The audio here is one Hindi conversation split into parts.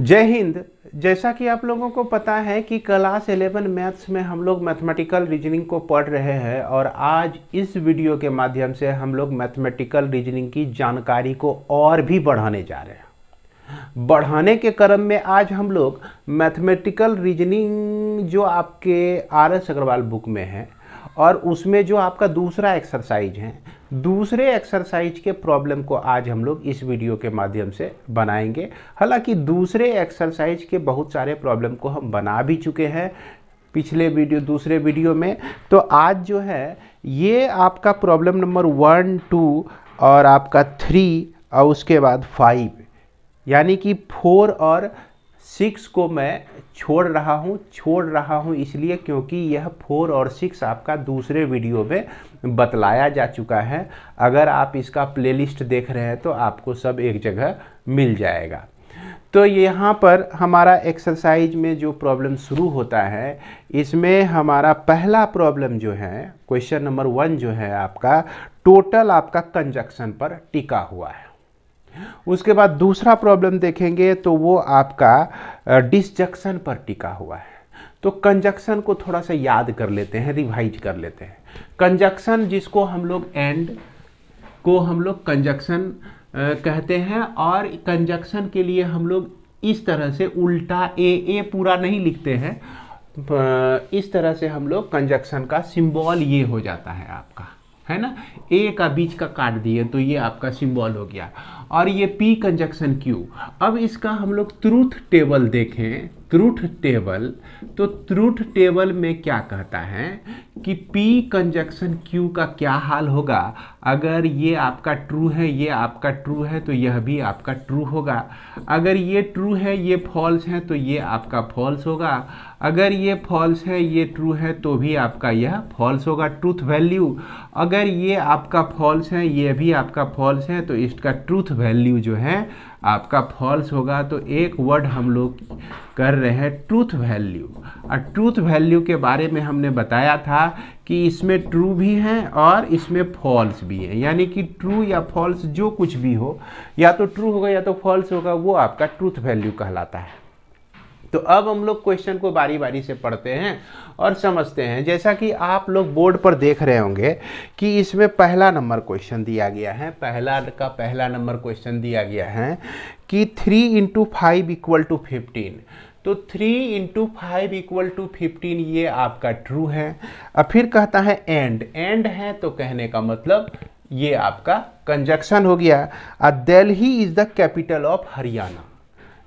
जय हिंद जैसा कि आप लोगों को पता है कि क्लास 11 मैथ्स में हम लोग मैथमेटिकल रीजनिंग को पढ़ रहे हैं और आज इस वीडियो के माध्यम से हम लोग मैथमेटिकल रीजनिंग की जानकारी को और भी बढ़ाने जा रहे हैं बढ़ाने के क्रम में आज हम लोग मैथमेटिकल रीजनिंग जो आपके आर एस अग्रवाल बुक में है और उसमें जो आपका दूसरा एक्सरसाइज है दूसरे एक्सरसाइज के प्रॉब्लम को आज हम लोग इस वीडियो के माध्यम से बनाएंगे हालांकि दूसरे एक्सरसाइज के बहुत सारे प्रॉब्लम को हम बना भी चुके हैं पिछले वीडियो दूसरे वीडियो में तो आज जो है ये आपका प्रॉब्लम नंबर वन टू और आपका थ्री और उसके बाद फाइव यानी कि फोर और सिक्स को मैं छोड़ रहा हूँ छोड़ रहा हूँ इसलिए क्योंकि यह फोर और सिक्स आपका दूसरे वीडियो में बतलाया जा चुका है अगर आप इसका प्लेलिस्ट देख रहे हैं तो आपको सब एक जगह मिल जाएगा तो यहाँ पर हमारा एक्सरसाइज में जो प्रॉब्लम शुरू होता है इसमें हमारा पहला प्रॉब्लम जो है क्वेश्चन नंबर वन जो है आपका टोटल आपका कंजक्शन पर टिका हुआ है उसके बाद दूसरा प्रॉब्लम देखेंगे तो वो आपका डिसजक्शन पर टिका हुआ है तो कंजक्शन को थोड़ा सा याद कर लेते हैं रिवाइज कर लेते हैं कंजक्शन जिसको हम लोग एंड को हम लोग कंजक्शन कहते हैं और कंजक्शन के लिए हम लोग इस तरह से उल्टा ए ए पूरा नहीं लिखते हैं इस तरह से हम लोग कंजक्शन का सिंबल ये हो जाता है आपका है ना ए का बीच का काट दिए तो ये आपका सिंबल हो गया और ये पी कंजक्शन क्यू अब इसका हम लोग ट्रूथ टेबल देखें ट्रूथ टेबल तो ट्रूथ टेबल में क्या कहता है कि पी कंजक्शन क्यू का क्या हाल होगा अगर ये आपका ट्रू है ये आपका ट्रू है तो यह भी आपका ट्रू होगा अगर ये ट्रू है ये फॉल्स है तो ये आपका फॉल्स होगा अगर ये फॉल्स है ये ट्रू है तो भी आपका यह फॉल्स होगा ट्रूथ वैल्यू अगर ये आपका फॉल्स है ये भी आपका फॉल्स है तो इसका ट्रूथ वैल्यू जो है आपका फॉल्स होगा तो एक वर्ड हम लोग कर रहे हैं ट्रूथ वैल्यू और ट्रूथ वैल्यू के बारे में हमने बताया था कि इसमें ट्रू भी हैं और इसमें फॉल्स भी हैं यानी कि ट्रू या फॉल्स जो कुछ भी हो या तो ट्रू होगा या तो फॉल्स होगा वो आपका ट्रूथ वैल्यू कहलाता है तो अब हम लोग क्वेश्चन को बारी बारी से पढ़ते हैं और समझते हैं जैसा कि आप लोग बोर्ड पर देख रहे होंगे कि इसमें पहला नंबर क्वेश्चन दिया गया है पहला का पहला नंबर क्वेश्चन दिया गया है कि three into five equal to fifteen तो three into five equal to fifteen ये आपका ट्रू है और फिर कहता है एंड एंड है तो कहने का मतलब ये आपका कंजक्शन हो गया और Delhi is the capital of Haryana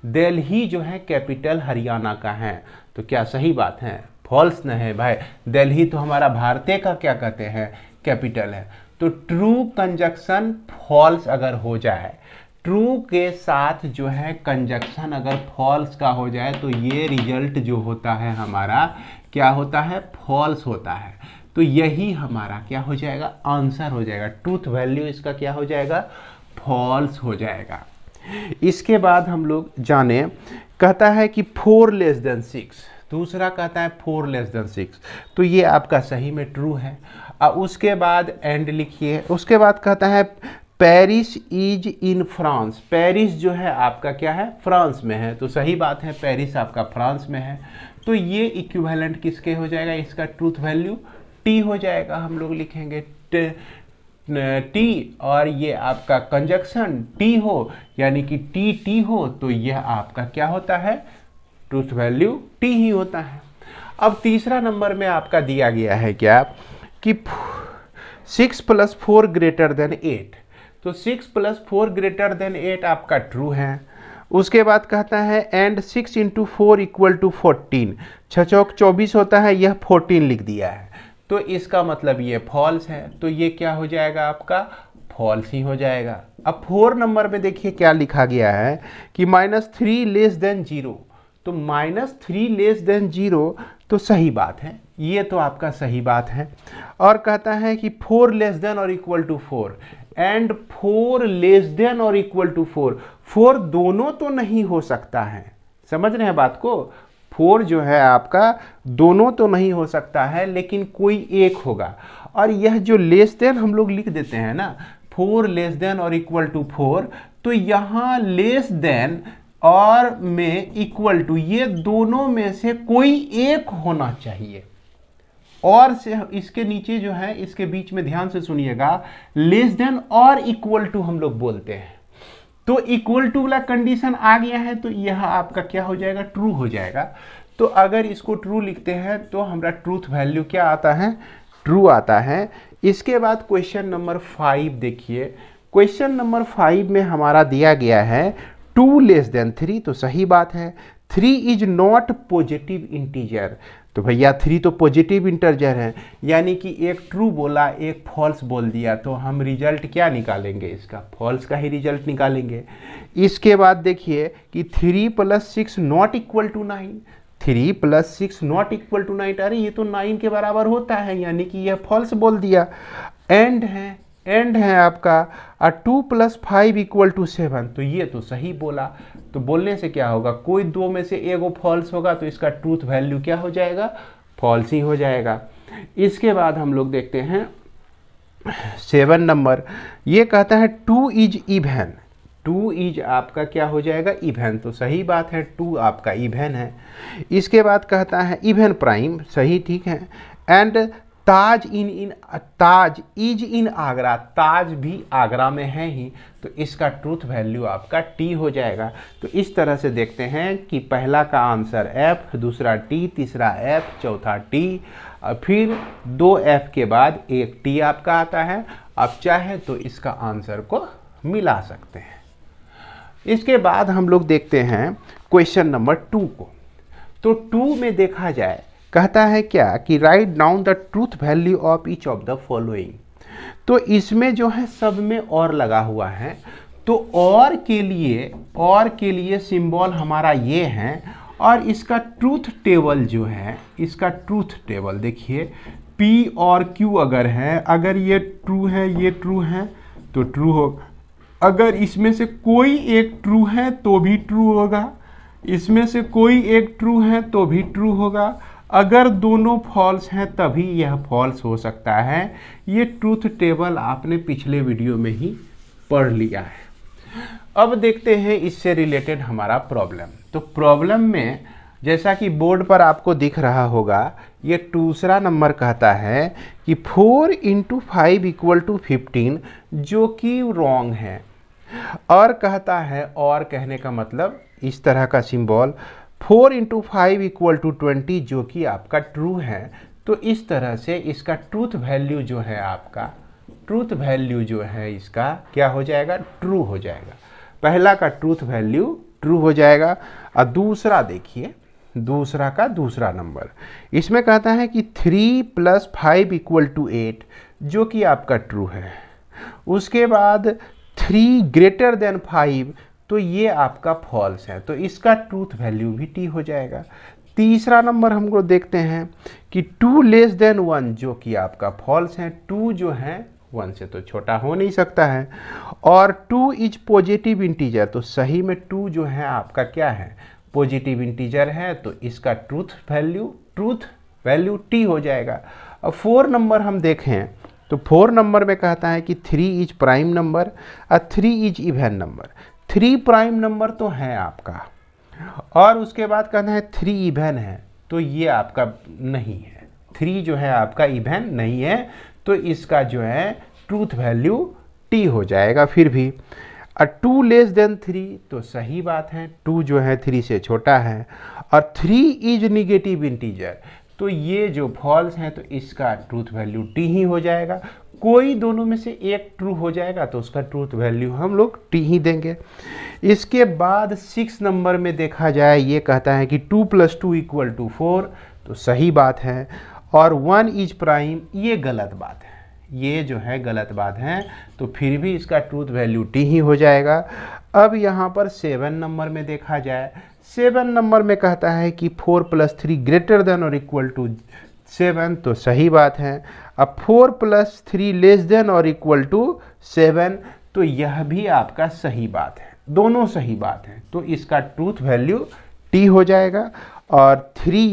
Delhi जो है कैपिटल हरियाणा का है तो क्या सही बात है फॉल्स न है भाई दिल्ली तो हमारा भारतीय का क्या कहते हैं कैपिटल है तो ट्रू कंजक्शन फॉल्स अगर हो जाए ट्रू के साथ जो है कंजक्शन अगर फॉल्स का हो जाए तो ये रिजल्ट जो होता है हमारा क्या होता है फॉल्स होता है तो यही हमारा क्या हो जाएगा आंसर हो जाएगा ट्रूथ वैल्यू इसका क्या हो जाएगा फॉल्स हो जाएगा इसके बाद हम लोग जाने कहता है कि फोर लेस देन सिक्स दूसरा कहता है फोर लेस देन सिक्स तो ये आपका सही में ट्रू है और उसके बाद एंड लिखिए उसके बाद कहता है Paris is in France Paris जो है आपका क्या है फ्रांस में है तो सही बात है पेरिस आपका फ्रांस में है तो ये इक्विवेलेंट किसके हो जाएगा इसका ट्रूथ वैल्यू टी हो जाएगा हम लोग लिखेंगे टी और ये आपका कंजक्शन टी हो यानी कि टी टी हो तो यह आपका क्या होता है ट्रूथ वैल्यू टी ही होता है अब तीसरा नंबर में आपका दिया गया है क्या कि six plus four greater than eight तो six plus four greater than eight आपका ट्रू है उसके बाद कहता है and six into four equal to fourteen छ चौक चौबीस होता है यह फोर्टीन लिख दिया है तो इसका मतलब ये फॉल्स है तो ये क्या हो जाएगा आपका फॉल्स ही हो जाएगा अब फोर नंबर में देखिए क्या लिखा गया है कि minus three less than zero तो minus three less than zero तो सही बात है ये तो आपका सही बात है और कहता है कि फोर लेस देन और equal to four and four less than और इक्वल टू फोर फोर दोनों तो नहीं हो सकता है समझ रहे हैं बात को फोर जो है आपका दोनों तो नहीं हो सकता है लेकिन कोई एक होगा और यह जो लेस देन हम लोग लिख देते हैं ना फोर लेस देन और इक्वल टू फोर तो यहाँ लेस देन और में इक्वल टू ये दोनों में से कोई एक होना चाहिए और से इसके नीचे जो है इसके बीच में ध्यान से सुनिएगा लेस देन और इक्वल टू हम लोग बोलते हैं तो इक्वल टू वाला कंडीशन आ गया है तो यह आपका क्या हो जाएगा ट्रू हो जाएगा तो अगर इसको ट्रू लिखते हैं तो हमारा ट्रूथ वैल्यू क्या आता है ट्रू आता है इसके बाद क्वेश्चन नंबर फाइव देखिए क्वेश्चन नंबर फाइव में हमारा दिया गया है टू लेस देन थ्री तो सही बात है three is not positive integer तो भैया थ्री तो पॉजिटिव इंटरजर है यानी कि एक ट्रू बोला एक फॉल्स बोल दिया तो हम रिजल्ट क्या निकालेंगे इसका फॉल्स का ही रिजल्ट निकालेंगे इसके बाद देखिए कि three plus six not equal to nine three plus six not equal to nine अरे ये तो नाइन के बराबर होता है यानी कि यह फॉल्स बोल दिया एंड है एंड है आपका two plus five equal to seven तो ये तो सही बोला तो बोलने से क्या होगा कोई दो में से एक वो फॉल्स होगा तो इसका ट्रूथ वैल्यू क्या हो जाएगा फॉल्स ही हो जाएगा इसके बाद हम लोग देखते हैं सेवन नंबर ये कहता है two is even two is आपका क्या हो जाएगा इवेन तो सही बात है टू आपका इवेन है इसके बाद कहता है इवेन प्राइम सही ठीक है and Taj in in Taj is in Agra Taj भी आगरा में है ही तो इसका ट्रूथ वैल्यू आपका टी हो जाएगा तो इस तरह से देखते हैं कि पहला का आंसर एफ दूसरा टी तीसरा एफ चौथा टी फिर दो एफ के बाद एक टी आपका आता है आप चाहे तो इसका आंसर को मिला सकते हैं इसके बाद हम लोग देखते हैं क्वेश्चन नंबर टू को तो टू में देखा जाए कहता है क्या कि write down the truth value of each of the following तो इसमें जो है सब में और लगा हुआ है तो और के लिए और के लिए सिंबल हमारा ये है और इसका ट्रूथ टेबल जो है इसका ट्रूथ टेबल देखिए P और Q अगर है अगर ये ट्रू है ये ट्रू है तो ट्रू हो अगर इसमें से कोई एक ट्रू है तो भी ट्रू होगा इसमें से कोई एक ट्रू है तो भी ट्रू होगा अगर दोनों फॉल्स हैं तभी यह फॉल्स हो सकता है ये ट्रूथ टेबल आपने पिछले वीडियो में ही पढ़ लिया है अब देखते हैं इससे रिलेटेड हमारा प्रॉब्लम तो प्रॉब्लम में जैसा कि बोर्ड पर आपको दिख रहा होगा ये दूसरा नंबर कहता है कि four into five equal to fifteen जो कि रॉन्ग है और कहता है और कहने का मतलब इस तरह का symbol four into five equal to twenty जो कि आपका ट्रू है तो इस तरह से इसका ट्रूथ वैल्यू जो है आपका ट्रूथ वैल्यू जो है इसका क्या हो जाएगा ट्रू हो जाएगा पहला का ट्रूथ वैल्यू ट्रू हो जाएगा और दूसरा देखिए दूसरा का दूसरा नंबर इसमें कहता है कि three plus five equal to eight जो कि आपका ट्रू है उसके बाद थ्री ग्रेटर देन फाइव तो ये आपका फॉल्स है तो इसका ट्रूथ वैल्यू भी टी हो जाएगा तीसरा नंबर हम लोग देखते हैं कि टू लेस देन वन जो कि आपका फॉल्स है टू जो है वन से तो छोटा हो नहीं सकता है और टू इज पॉजिटिव इंटीजर तो सही में टू जो है आपका क्या है पॉजिटिव इंटीजर है तो इसका truth value truth value T हो जाएगा अब फोर नंबर हम देखें तो फोर नंबर में कहता है कि थ्री इज प्राइम नंबर और three is even number three prime number तो है आपका और उसके बाद कहना है थ्री इवेन है तो ये आपका नहीं है थ्री जो है आपका इवेन नहीं है तो इसका जो है ट्रूथ वैल्यू टी हो जाएगा फिर भी टू लेस देन थ्री तो सही बात है टू जो है थ्री से छोटा है और थ्री इज निगेटिव इंटीजर तो ये जो फॉल्स हैं तो इसका ट्रूथ वैल्यू टी ही हो जाएगा कोई दोनों में से एक ट्रू हो जाएगा तो उसका ट्रूथ वैल्यू हम लोग टी ही देंगे इसके बाद सिक्स नंबर में देखा जाए ये कहता है कि two plus two equal to four तो सही बात है और वन इज प्राइम ये गलत बात है ये जो है गलत बात है तो फिर भी इसका ट्रूथ वैल्यू टी ही हो जाएगा अब यहाँ पर सेवन नंबर में देखा जाए सेवन नंबर में कहता है कि four plus three greater than और इक्वल टू सेवन तो सही बात है अब four plus three less than और इक्वल टू सेवन तो यह भी आपका सही बात है दोनों सही बात है तो इसका ट्रूथ वैल्यू टी हो जाएगा और थ्री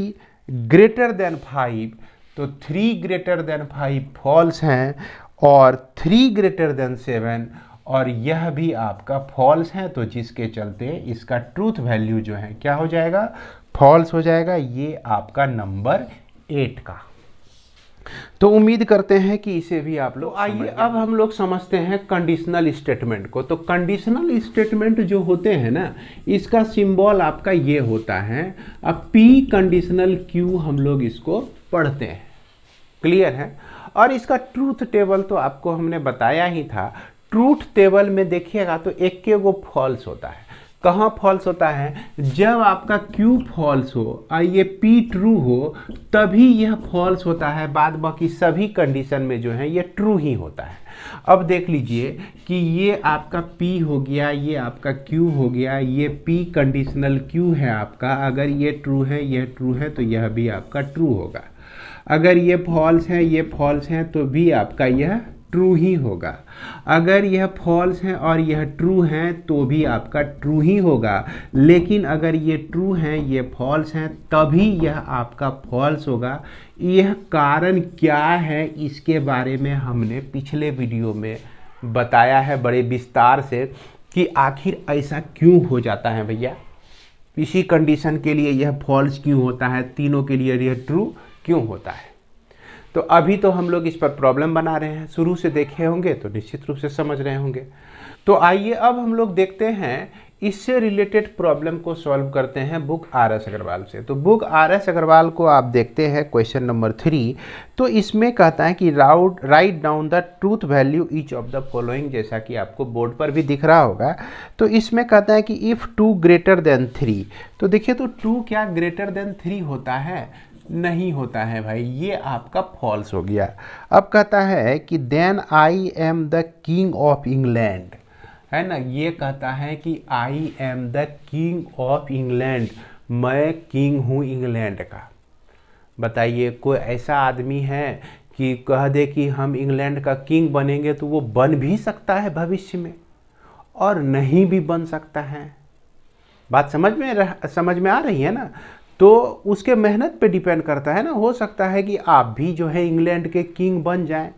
ग्रेटर देन फाइव तो three greater than five false हैं और थ्री ग्रेटर देन सेवन और यह भी आपका फॉल्स है तो जिसके चलते इसका ट्रूथ वैल्यू जो है क्या हो जाएगा फॉल्स हो जाएगा ये आपका नंबर एट का तो उम्मीद करते हैं कि इसे भी आप लोग आइए अब हम लोग समझते हैं कंडीशनल स्टेटमेंट को तो कंडीशनल स्टेटमेंट जो होते हैं ना इसका सिंबल आपका ये होता है अब पी कंडीशनल क्यू हम लोग इसको पढ़ते हैं क्लियर है और इसका ट्रूथ टेबल तो आपको हमने बताया ही था ट्रूथ टेबल में देखिएगा तो एक के वो फॉल्स होता है कहाँ फॉल्स होता है जब आपका Q फॉल्स हो और ये P ट्रू हो तभी यह फॉल्स होता है बाद बाकी सभी कंडीशन में जो है ये ट्रू ही होता है अब देख लीजिए कि ये आपका P हो गया ये आपका Q हो गया ये P कंडीशनल Q है आपका अगर ये ट्रू है यह ट्रू है तो यह भी आपका ट्रू होगा अगर ये फॉल्स है ये फॉल्स है तो भी आपका यह ट्रू ही होगा अगर यह फॉल्स है और यह ट्रू है तो भी आपका ट्रू ही होगा लेकिन अगर ये ट्रू हैं ये फॉल्स हैं तभी यह आपका फॉल्स होगा यह कारण क्या है इसके बारे में हमने पिछले वीडियो में बताया है बड़े विस्तार से कि आखिर ऐसा क्यों हो जाता है भैया इसी कंडीशन के लिए यह फॉल्स क्यों होता है तीनों के लिए यह ट्रू क्यों होता है तो अभी तो हम लोग इस पर प्रॉब्लम बना रहे हैं शुरू से देखे होंगे तो निश्चित रूप से समझ रहे होंगे तो आइए अब हम लोग देखते हैं इससे रिलेटेड प्रॉब्लम को सॉल्व करते हैं बुक आर एस अग्रवाल से तो बुक आर एस अग्रवाल को आप देखते हैं क्वेश्चन नंबर थ्री तो इसमें कहता है कि राउट right down the truth value each of the following जैसा कि आपको बोर्ड पर भी दिख रहा होगा तो इसमें कहता है कि if two greater than three तो देखिए तो टू क्या ग्रेटर देन थ्री होता है नहीं होता है भाई ये आपका फॉल्स हो गया अब कहता है कि then I am the king of England है ना ये कहता है कि I am the king of England मैं किंग हूँ इंग्लैंड का बताइए कोई ऐसा आदमी है कि कह दे कि हम इंग्लैंड का किंग बनेंगे तो वो बन भी सकता है भविष्य में और नहीं भी बन सकता है बात समझ में रह, समझ में आ रही है ना तो उसके मेहनत पे डिपेंड करता है ना हो सकता है कि आप भी जो है इंग्लैंड के किंग बन जाएं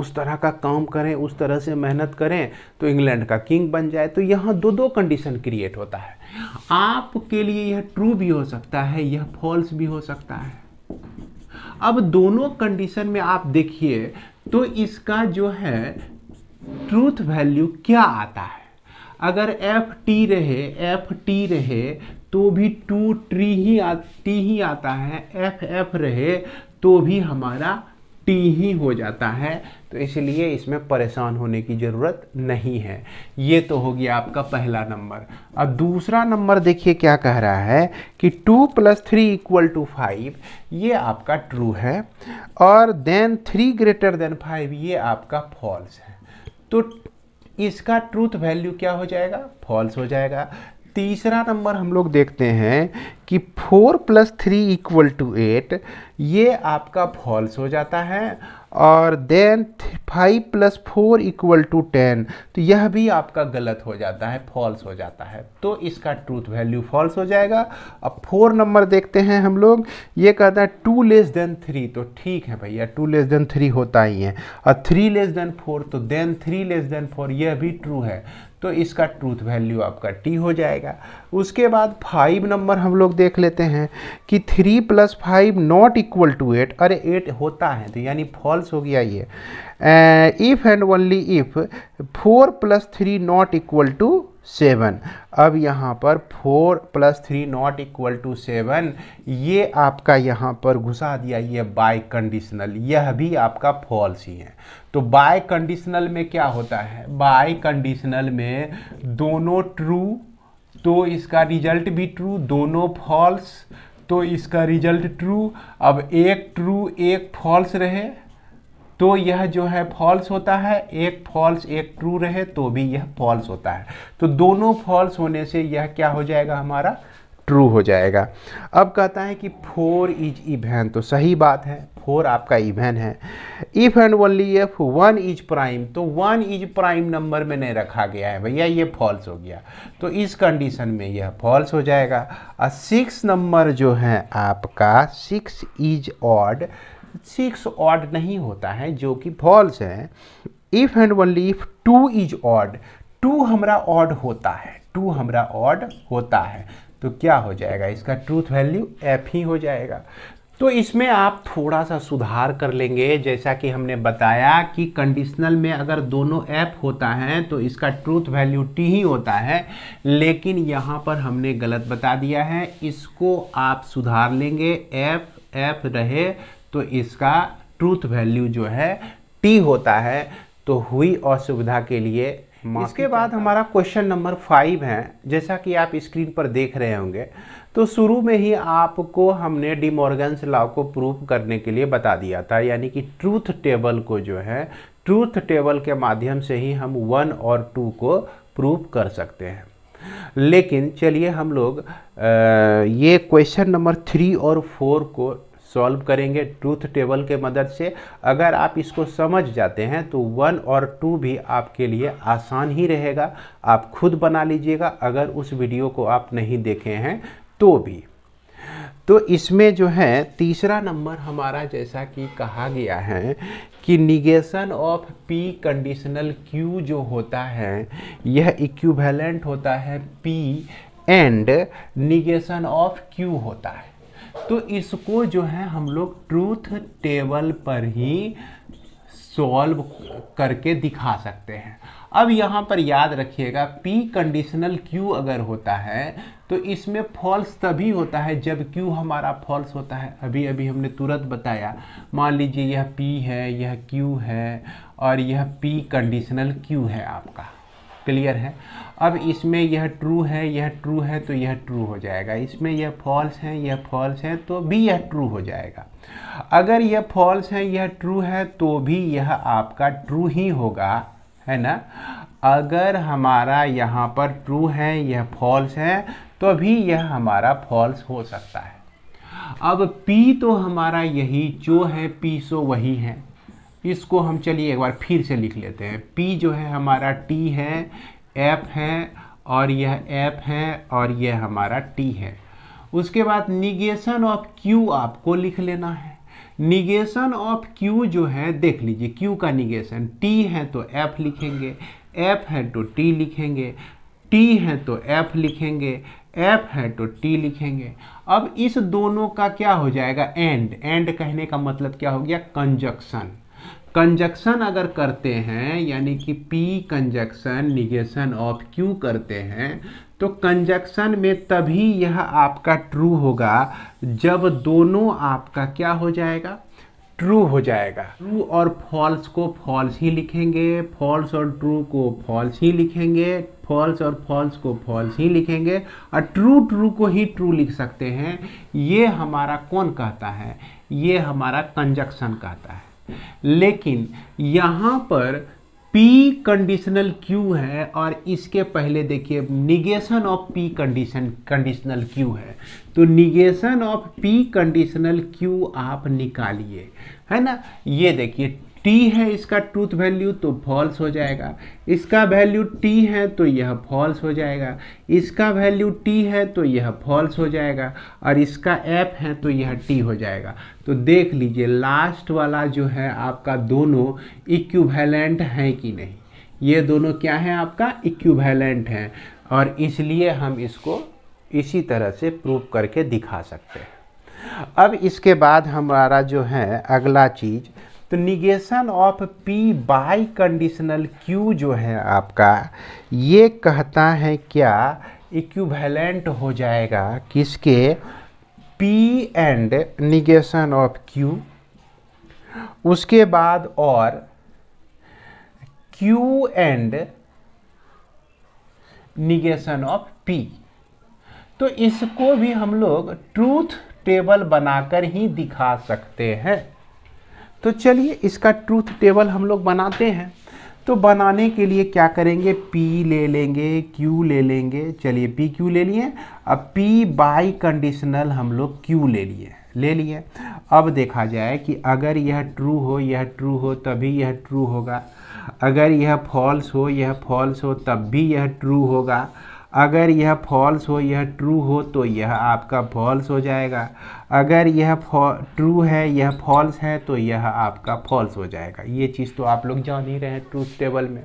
उस तरह का काम करें उस तरह से मेहनत करें तो इंग्लैंड का किंग बन जाए तो यहाँ दो दो कंडीशन क्रिएट होता है आपके लिए यह ट्रू भी हो सकता है यह फॉल्स भी हो सकता है अब दोनों कंडीशन में आप देखिए तो इसका जो है ट्रूथ वैल्यू क्या आता है अगर एफ टी रहे एफ टी रहे तो भी टू ट्री ही आ, टी ही आता है एफ एफ रहे तो भी हमारा टी ही हो जाता है तो इसलिए इसमें परेशान होने की ज़रूरत नहीं है ये तो हो गया आपका पहला नंबर अब दूसरा नंबर देखिए क्या कह रहा है कि two plus three equal to five ये आपका ट्रू है और then three greater than five ये आपका फॉल्स है तो इसका ट्रूथ वैल्यू क्या हो जाएगा फॉल्स हो जाएगा तीसरा नंबर हम लोग देखते हैं कि four plus three equal to eight ये आपका फॉल्स हो जाता है और then five plus four equal to ten तो यह भी आपका गलत हो जाता है फॉल्स हो जाता है तो इसका ट्रूथ वैल्यू फॉल्स हो जाएगा अब फोर नंबर देखते हैं हम लोग ये कहता है टू लेस देन थ्री तो ठीक है भैया टू लेस देन थ्री होता ही है और थ्री लेस देन फोर तो then three less than four यह भी ट्रू है तो इसका ट्रूथ वैल्यू आपका टी हो जाएगा उसके बाद फाइव नंबर हम लोग देख लेते हैं कि three plus five not equal to eight अरे एट होता है तो यानी फॉल्स हो गया ये if and only if four plus three not equal to seven अब यहाँ पर four plus three not equal to seven ये आपका यहाँ पर घुसा दिया ये बाय कंडीशनल यह भी आपका फॉल्स ही है तो बाय कंडीशनल में क्या होता है बाय कंडीशनल में दोनों ट्रू तो इसका रिजल्ट भी ट्रू दोनों फॉल्स तो इसका रिजल्ट ट्रू अब एक ट्रू एक फॉल्स रहे तो यह जो है फॉल्स होता है एक फॉल्स एक ट्रू रहे तो भी यह फॉल्स होता है तो दोनों फॉल्स होने से यह क्या हो जाएगा हमारा ट्रू हो जाएगा अब कहता है कि फोर इज इवेन तो सही बात है फोर आपका इवेन है if and only if one is prime तो वन इज प्राइम नंबर में नहीं रखा गया है भैया ये फॉल्स हो गया तो इस कंडीशन में यह फॉल्स हो जाएगा और सिक्स नंबर जो है आपका six is odd six odd नहीं होता है जो कि फॉल्स है if and only if two is odd two हमारा ऑड होता है टू हमारा ऑड होता है तो क्या हो जाएगा इसका ट्रूथ वैल्यू एफ ही हो जाएगा तो इसमें आप थोड़ा सा सुधार कर लेंगे जैसा कि हमने बताया कि कंडीशनल में अगर दोनों ऐप होता है तो इसका ट्रूथ वैल्यू टी ही होता है लेकिन यहाँ पर हमने गलत बता दिया है इसको आप सुधार लेंगे एफ एफ रहे तो इसका ट्रूथ वैल्यू जो है टी होता है तो हुई असुविधा के लिए इसके बाद हमारा क्वेश्चन नंबर फाइव है जैसा कि आप स्क्रीन पर देख रहे होंगे तो शुरू में ही आपको हमने डिमोर्गन्स लॉ को प्रूव करने के लिए बता दिया था यानी कि ट्रूथ टेबल को जो है ट्रूथ टेबल के माध्यम से ही हम वन और टू को प्रूव कर सकते हैं लेकिन चलिए हम लोग ये क्वेश्चन नंबर थ्री और फोर को सॉल्व करेंगे ट्रूथ टेबल के मदद से अगर आप इसको समझ जाते हैं तो वन और टू भी आपके लिए आसान ही रहेगा आप खुद बना लीजिएगा अगर उस वीडियो को आप नहीं देखे हैं तो भी तो इसमें जो है तीसरा नंबर हमारा जैसा कि कहा गया है कि negation of P conditional Q जो होता है यह इक्विवेलेंट होता है P and negation of Q होता है तो इसको जो है हम लोग ट्रूथ टेबल पर ही सॉल्व करके दिखा सकते हैं अब यहाँ पर याद रखिएगा P कंडीशनल Q अगर होता है तो इसमें फॉल्स तभी होता है जब Q हमारा फॉल्स होता है अभी अभी हमने तुरंत बताया मान लीजिए यह P है यह Q है और यह P कंडीशनल Q है आपका क्लियर है अब इसमें यह ट्रू है यह ट्रू है तो यह ट्रू हो जाएगा इसमें यह फॉल्स है यह फॉल्स है तो भी यह ट्रू हो जाएगा अगर यह फॉल्स है यह ट्रू है तो भी यह आपका ट्रू ही होगा है ना अगर हमारा यहाँ पर ट्रू है यह फॉल्स है तो भी यह हमारा फॉल्स हो सकता है अब पी तो हमारा यही जो है पी सो वही है इसको हम चलिए एक बार फिर से लिख लेते हैं पी जो है हमारा टी है एफ है और यह एफ है और यह हमारा टी है उसके बाद निगेशन ऑफ क्यू आपको लिख लेना है निगेशन ऑफ क्यू जो है देख लीजिए क्यू का निगेशन टी है तो एफ लिखेंगे एफ है तो टी लिखेंगे टी है तो एफ लिखेंगे एफ है तो टी लिखेंगे अब इस दोनों का क्या हो जाएगा एंड एंड कहने का मतलब क्या हो गया कंजक्शन कंजक्शन अगर करते हैं यानी कि P conjunction negation of Q करते हैं तो कंजक्शन में तभी यह आपका ट्रू होगा जब दोनों आपका क्या हो जाएगा ट्रू हो जाएगा ट्रू और फॉल्स को फॉल्स ही लिखेंगे फॉल्स और ट्रू को फॉल्स ही लिखेंगे फॉल्स और फॉल्स को फॉल्स ही लिखेंगे और ट्रू ट्रू को ही ट्रू लिख सकते हैं ये हमारा कौन कहता है ये हमारा कंजक्शन कहता है लेकिन यहाँ पर P कंडीशनल Q है और इसके पहले देखिए negation of P condition conditional Q है तो negation of P conditional Q आप निकालिए है ना ये देखिए टी है इसका ट्रूथ वैल्यू तो फॉल्स हो जाएगा इसका वैल्यू टी है तो यह फॉल्स हो जाएगा इसका वैल्यू टी है तो यह फॉल्स हो जाएगा और इसका एफ है तो यह टी हो जाएगा तो देख लीजिए लास्ट वाला जो है आपका दोनों इक्वैलेंट हैं कि नहीं ये दोनों क्या है आपका इक्वैलेंट हैं और इसलिए हम इसको इसी तरह से प्रूव करके दिखा सकते हैं अब इसके बाद हमारा जो है अगला चीज़ तो negation of P biconditional Q जो है आपका ये कहता है क्या इक्विवेलेंट हो जाएगा किसके P and negation of Q उसके बाद और Q and negation of P तो इसको भी हम लोग ट्रूथ टेबल बनाकर ही दिखा सकते हैं तो चलिए इसका ट्रूथ टेबल हम लोग बनाते हैं तो बनाने के लिए क्या करेंगे P ले लेंगे Q ले लेंगे चलिए पी क्यू ले लिए अब P बाई कंडीशनल हम लोग Q ले लिए ले लिए अब देखा जाए कि अगर यह ट्रू हो यह ट्रू हो तभी यह ट्रू होगा अगर यह फॉल्स हो यह फॉल्स हो तब भी यह ट्रू होगा अगर यह फॉल्स हो यह ट्रू हो तो यह आपका फॉल्स हो जाएगा अगर यह ट्रू है यह फॉल्स है तो यह आपका फॉल्स हो जाएगा ये चीज़ तो आप लोग जान ही रहे हैं ट्रूथ टेबल में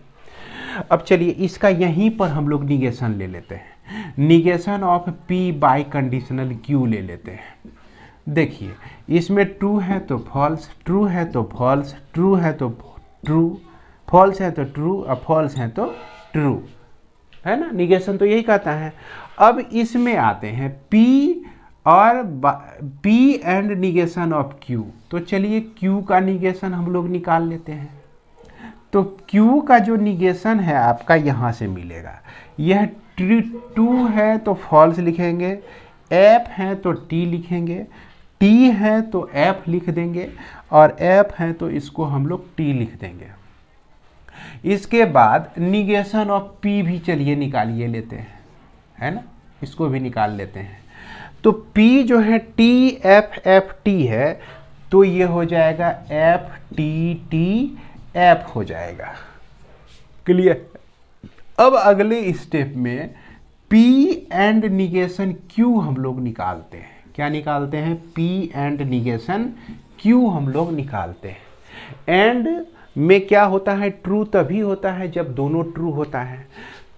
अब चलिए इसका यहीं पर हम लोग निगेशन ले लेते हैं negation of P biconditional Q ले लेते हैं देखिए इसमें ट्रू है तो फॉल्स ट्रू है तो फॉल्स ट्रू है तो ट्रू फॉल्स है तो ट्रू और फॉल्स है तो ट्रू है ना निगेशन तो यही कहता है अब इसमें आते हैं पी और P and negation of Q तो चलिए क्यू का निगेशन हम लोग निकाल लेते हैं तो क्यू का जो निगेशन है आपका यहाँ से मिलेगा यह ट्री टू है तो फॉल्स लिखेंगे एफ है तो टी लिखेंगे टी है तो एफ लिख देंगे और एफ है तो इसको हम लोग टी लिख देंगे इसके बाद निगेशन ऑफ पी भी चलिए निकालिए लेते हैं है ना इसको भी निकाल लेते हैं तो पी जो है टी एफ एफ टी है तो ये हो जाएगा एफ टी टी एफ हो जाएगा क्लियर अब अगले स्टेप में पी एंड निगेशन क्यू हम लोग निकालते हैं क्या निकालते हैं पी एंड निगेशन क्यू हम लोग निकालते हैं एंड में क्या होता है ट्रू तभी होता है जब दोनों ट्रू होता है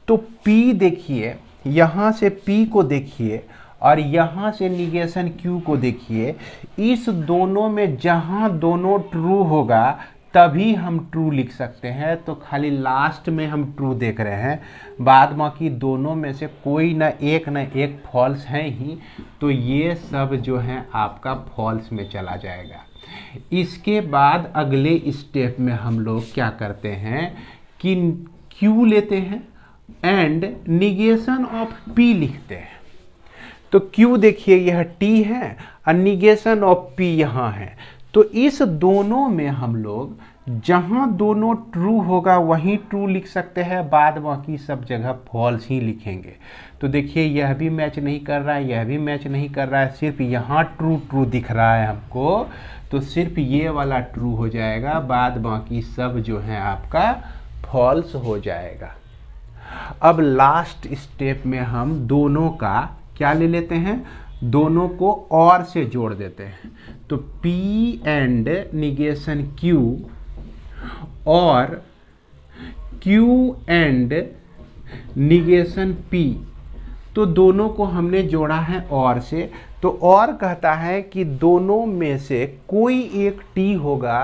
तो P देखिए यहाँ से P को देखिए और यहाँ से निगेशन Q को देखिए इस दोनों में जहाँ दोनों ट्रू होगा तभी हम ट्रू लिख सकते हैं तो खाली लास्ट में हम ट्रू देख रहे हैं बाद बाकी दोनों में से कोई ना एक ना एक फॉल्स है ही तो ये सब जो है आपका फॉल्स में चला जाएगा इसके बाद अगले स्टेप में हम लोग क्या करते हैं कि क्यू लेते हैं एंड निगेशन ऑफ पी लिखते हैं तो क्यू देखिए यह टी है और निगेशन ऑफ पी यहाँ है तो इस दोनों में हम लोग जहाँ दोनों ट्रू होगा वहीं ट्रू लिख सकते हैं बाद बाकी सब जगह फॉल्स ही लिखेंगे तो देखिए यह भी मैच नहीं कर रहा है यह भी मैच नहीं कर रहा है सिर्फ यहाँ ट्रू ट्रू दिख रहा है हमको तो सिर्फ ये वाला ट्रू हो जाएगा बाद बाकी सब जो है आपका फॉल्स हो जाएगा अब लास्ट स्टेप में हम दोनों का क्या ले लेते हैं दोनों को और से जोड़ देते हैं तो P एंड निगेशन Q और Q एंड निगेशन P तो दोनों को हमने जोड़ा है और से तो और कहता है कि दोनों में से कोई एक टी होगा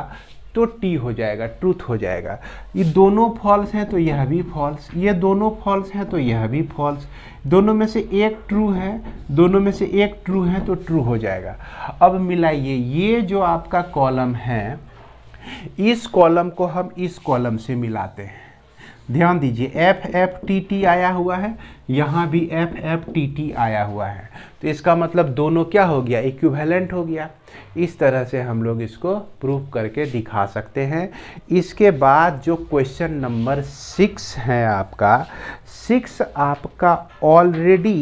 तो टी हो जाएगा ट्रूथ हो जाएगा ये दोनों फॉल्स हैं तो यह भी फॉल्स ये दोनों फॉल्स हैं तो यह भी फॉल्स दोनों में से एक ट्रू है दोनों में से एक ट्रू है तो ट्रू हो जाएगा अब मिलाइए ये जो आपका कॉलम है इस कॉलम को हम इस कॉलम से मिलाते हैं ध्यान दीजिए एफ एफ टी टी आया हुआ है यहाँ भी एफ एफ टी टी आया हुआ है तो इसका मतलब दोनों क्या हो गया इक्विवेलेंट हो गया इस तरह से हम लोग इसको प्रूफ करके दिखा सकते हैं इसके बाद जो क्वेश्चन नंबर सिक्स है आपका सिक्स आपका ऑलरेडी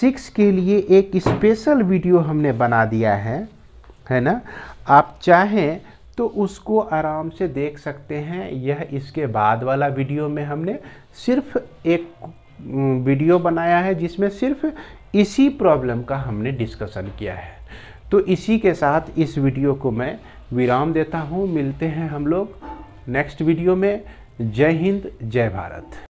सिक्स के लिए एक स्पेशल वीडियो हमने बना दिया है है ना आप चाहें तो उसको आराम से देख सकते हैं यह इसके बाद वाला वीडियो में हमने सिर्फ एक वीडियो बनाया है जिसमें सिर्फ इसी प्रॉब्लम का हमने डिस्कशन किया है तो इसी के साथ इस वीडियो को मैं विराम देता हूँ मिलते हैं हम लोग नेक्स्ट वीडियो में जय हिंद जय भारत